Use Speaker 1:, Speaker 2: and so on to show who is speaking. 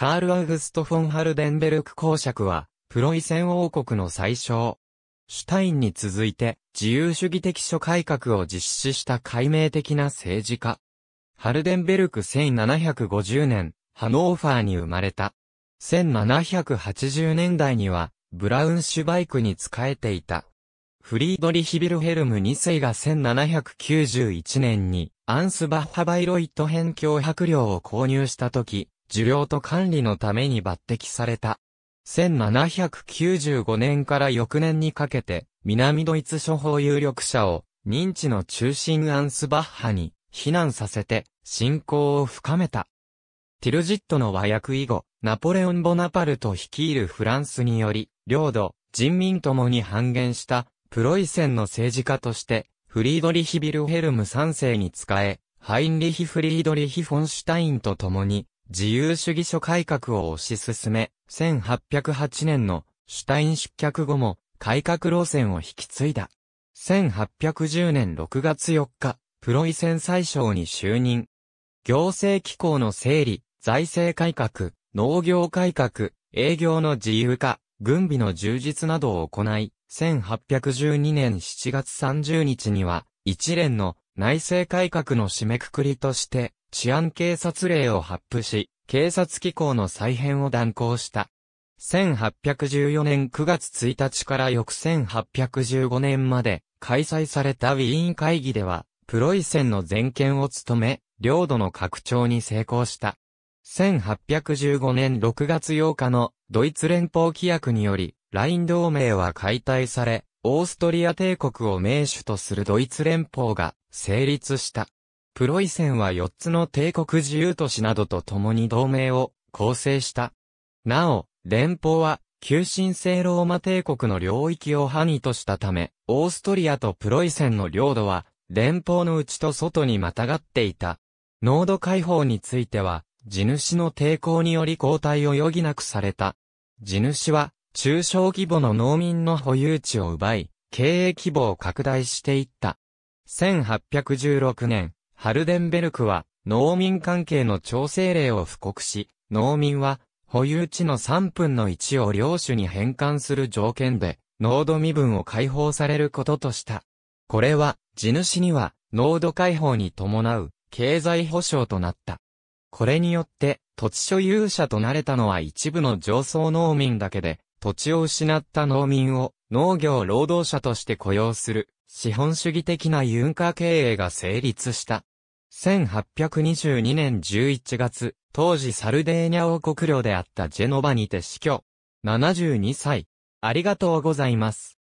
Speaker 1: カール・アウグスト・フォン・ハルデンベルク公爵は、プロイセン王国の最小。シュタインに続いて、自由主義的諸改革を実施した解明的な政治家。ハルデンベルク1750年、ハノーファーに生まれた。1780年代には、ブラウンシュバイクに仕えていた。フリードリヒ・ビルヘルム2世が1791年に、アンスバッハ・バイロイト編境白領を購入した時、受領と管理のために抜擢された。1795年から翌年にかけて、南ドイツ諸法有力者を、認知の中心アンスバッハに、避難させて、信仰を深めた。ティルジットの和訳以後、ナポレオン・ボナパルト率いるフランスにより、領土、人民ともに半減した、プロイセンの政治家として、フリードリヒ・ビルヘルム3世に仕え、ハインリヒ・フリードリヒ・フォンシュタインと共に、自由主義諸改革を推し進め、1808年のシュタイン出脚後も改革路線を引き継いだ。1810年6月4日、プロイセン最小に就任。行政機構の整理、財政改革、農業改革、営業の自由化、軍備の充実などを行い、1812年7月30日には、一連の内政改革の締めくくりとして、治安警察令を発布し、警察機構の再編を断行した。1814年9月1日から翌1815年まで開催されたウィーン会議では、プロイセンの全権を務め、領土の拡張に成功した。1815年6月8日のドイツ連邦規約により、ライン同盟は解体され、オーストリア帝国を名手とするドイツ連邦が成立した。プロイセンは4つの帝国自由都市などと共に同盟を構成した。なお、連邦は旧神聖ローマ帝国の領域を範囲としたため、オーストリアとプロイセンの領土は連邦の内と外にまたがっていた。濃度解放については、地主の抵抗により交代を余儀なくされた。地主は、中小規模の農民の保有地を奪い、経営規模を拡大していった。1816年、ハルデンベルクは、農民関係の調整令を布告し、農民は、保有地の3分の1を領主に返還する条件で、濃度身分を解放されることとした。これは、地主には、濃度解放に伴う、経済保障となった。これによって、土地所有者となれたのは一部の上層農民だけで、土地を失った農民を農業労働者として雇用する資本主義的なユンカ経営が成立した。1822年11月、当時サルデーニャ王国領であったジェノバにて死去。72歳。ありがとうございます。